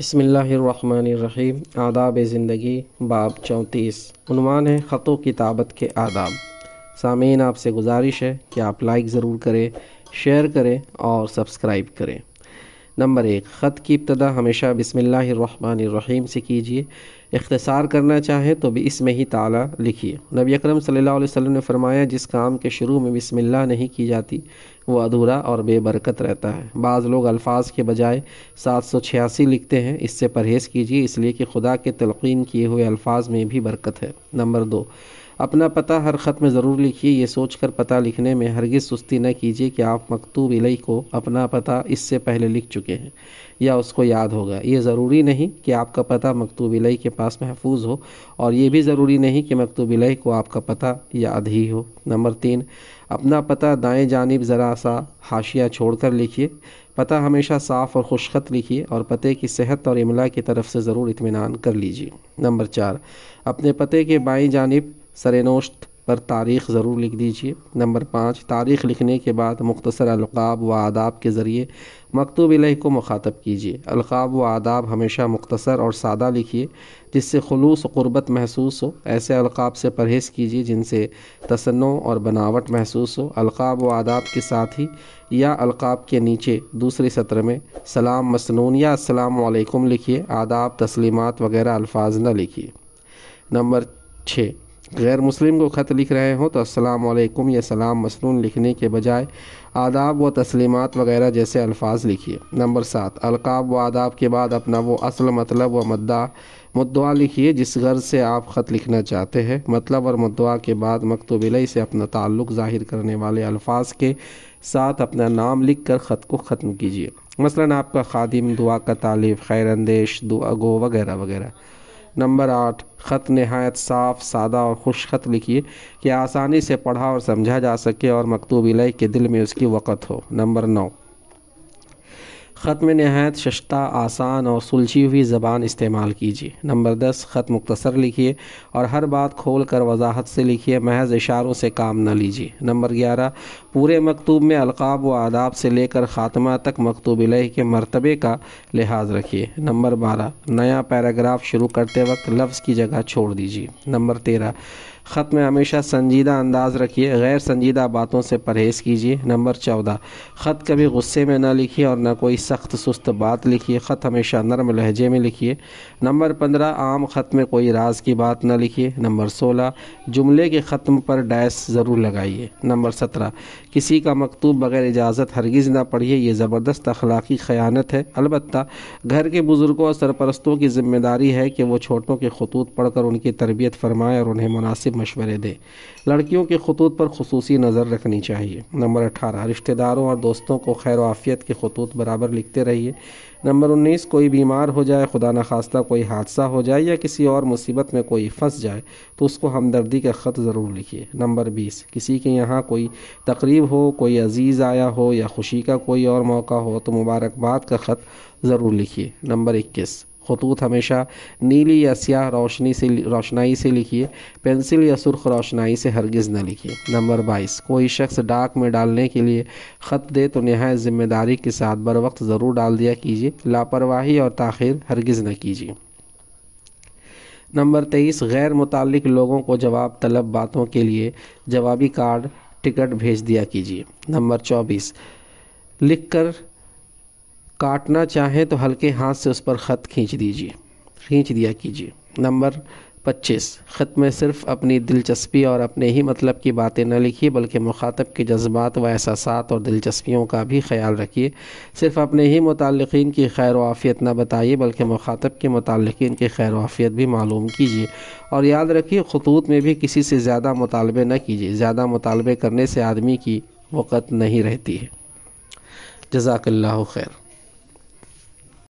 बसमीम आदाब ज़िंदगी बाब चौंतीस उनवान है ख़तों की ताबत के आदाब सामीन आपसे गुजारिश है कि आप लाइक ज़रूर करें शेयर करें और सब्सक्राइब करें नंबर एक ख़त की इब्तदा हमेशा बिसमीम से कीजिए इख्तसार करना चाहें तो भी इसमें ही ताला लिखिए नबी अकरम सल्लल्लाहु अलैहि वसल्लम ने फरमाया जिस काम के शुरू में बिसमिल्ला नहीं की जाती वो अधूरा और बेबरकत रहता है बाज़ लोग अल्फाज के बजाय सात सौ छियासी लिखते हैं इससे परहेज़ कीजिए इसलिए कि खुदा के तलकिन किए हुए अल्फाज में भी बरकत है नंबर दो अपना पता हर ख़त में ज़रूर लिखिए ये सोच कर पता लिखने में हरगिज़ सुस्ती न कीजिए कि आप मकतूब इलई को अपना पता इससे पहले लिख चुके हैं या उसको याद होगा ये ज़रूरी नहीं कि आपका पता मकतूब इलई के पास महफूज हो और ये भी ज़रूरी नहीं कि मकतूब इलई को आपका पता याद ही हो नंबर तीन अपना पता दाएं जानब ज़रा सा हाशिया छोड़कर लिखिए पता हमेशा साफ़ और खुशखत लिखिए और पते की सेहत और इमला की तरफ से ज़रूर इतमान कर लीजिए नंबर चार अपने पते के बाई जानब सरनोश्त पर तारीख़ ज़रूर लिख दीजिए नंबर पाँच तारीख़ लिखने के बाद मुख्तर अलकाब व आदाब के ज़रिए मकतूब इलह को मुखातब कीजिए अलकाब व आदाब हमेशा मुख्तर और सादा लिखिए जिससे खलूस ग़ुरबत महसूस हो ऐसे अलकाब से परहेज़ कीजिए जिनसे तसनों और बनावट महसूस हो अलकाब व आदाब के साथ ही या अलकाब के नीचे दूसरे सत्र में सलाम मसनून या असलकम लिखिए आदाब तस्लीमत वगैरह अल्फाज न लिखिए नंबर छः गैर मुस्लिम को ख़त लिख रहे हों तो असलकुम या सलाम मसनून लिखने के बजाय आदाब व तस्लीमत वगैरह जैसे अल्फाज लिखिए नंबर सात अलकाब व आदाब के बाद अपना वो असल मतलब व मद्दा मुद्दा लिखिए जिस गर्ज से आप ख़त लिखना चाहते हैं मतलब और मुद्दा के बाद मकतबिलई से अपना ताल्लुक़ ज़ाहिर करने वाले अल्फाज के साथ अपना नाम लिख कर ख़त को ख़त्म कीजिए मसला आपका खादिम दुआ का तालिब खैर अंदेश दुआ गो वगैरह वगैरह नंबर आठ ख़त नहायत साफ़ सादा और खुश खत लिखिए कि आसानी से पढ़ा और समझा जा सके और मकतूब इलय के दिल में उसकी वक़्त हो नंबर नौ ख़त में नहायत शस्ता आसान और सुलझी हुई ज़बान इस्तेमाल कीजिए नंबर दस ख़त मुख्तसर लिखिए और हर बात खोल कर वजाहत से लिखिए महज इशारों से काम न लीजिए नंबर ग्यारह पूरे मकतूब में अलकाब व आदाब से लेकर ख़ात्मा तक मकतूब लह के मरतबे का लिहाज रखिए नंबर बारह नया पैराग्राफ शुरू करते वक्त लफ्ज़ की जगह छोड़ दीजिए नंबर तेरह ख़त में हमेशा संजीदा अंदाज रखिए गैर संजीदा बातों से परहेज़ कीजिए नंबर चौदह ख़त कभी गुस्से में ना लिखिए और ना कोई सख्त सुस्त बात लिखिए ख़त हमेशा नरम लहजे में लिखिए नंबर पंद्रह आम ख़त में कोई राज की बात ना लिखिए नंबर सोलह जुमले के ख़त्म पर डैश ज़रूर लगाइए नंबर सत्रह किसी का मकतूब बग़ैर इजाज़त हरगिज़ ना पढ़िए यह ज़बरदस्त अखलाक़ी ख़यानत है अलबत् घर के बुज़ुर्गों और सरपरस्तों की ज़िम्मेदारी है कि वो छोटों के खतूत पढ़कर उनकी तरबियत फरमाएँ और उन्हें मुनासिब मशवरे दें लड़कियों के खतूत पर खसूस नज़र रखनी चाहिए नंबर अठारह रिश्तेदारों और दोस्तों को खैर आफ़ियत के खतूत बराबर लिखते रहिए नंबर उन्नीस कोई बीमार हो जाए खुदा न खास्ता कोई हादसा हो जाए या किसी और मुसीबत में कोई फंस जाए तो उसको हमदर्दी का ख़त ज़रूर लिखिए नंबर बीस किसी के यहाँ कोई तकरीब हो कोई अज़ीज़ आया हो या खुशी का कोई और मौका हो तो मुबारकबाद का ख़त ज़रूर लिखिए नंबर इक्कीस खतूत हमेशा नीली या स्याह रोशनी से रोशनाई से लिखिए पेंसिल या सुर्ख रोशनाई से हरगिज़ न लिखिए नंबर बाईस कोई शख्स डाक में डालने के लिए ख़त दे तो नहायत ज़िम्मेदारी के साथ बर वक्त ज़रूर डाल दिया कीजिए लापरवाही और ताखिर हरगिज़ न कीजिए नंबर तेईस गैर मुतल लोगों को जवाब तलब बातों के लिए जवाबी कार्ड टिकट भेज दिया कीजिए नंबर चौबीस लिख कर काटना चाहें तो हल्के हाथ से उस पर ख़त खींच दीजिए खींच दिया कीजिए नंबर पच्चीस ख़त में सिर्फ अपनी दिलचस्पी और अपने ही मतलब की बातें न लिखिए बल्कि मुखातब के जज्बात व एहसास और दिलचस्पियों का भी ख्याल रखिए सिर्फ अपने ही मुतलकिन की खैर वाफ़ियत न बताइए बल्कि मुखातब के मुतलकिन की खैर वाफ़ियत भी मालूम कीजिए और याद रखिए खतूत में भी किसी से ज़्यादा मुतालबे न कीजिए ज़्यादा मुतालबे करने से आदमी की वक़्त नहीं रहती है जजाकल्ला खैर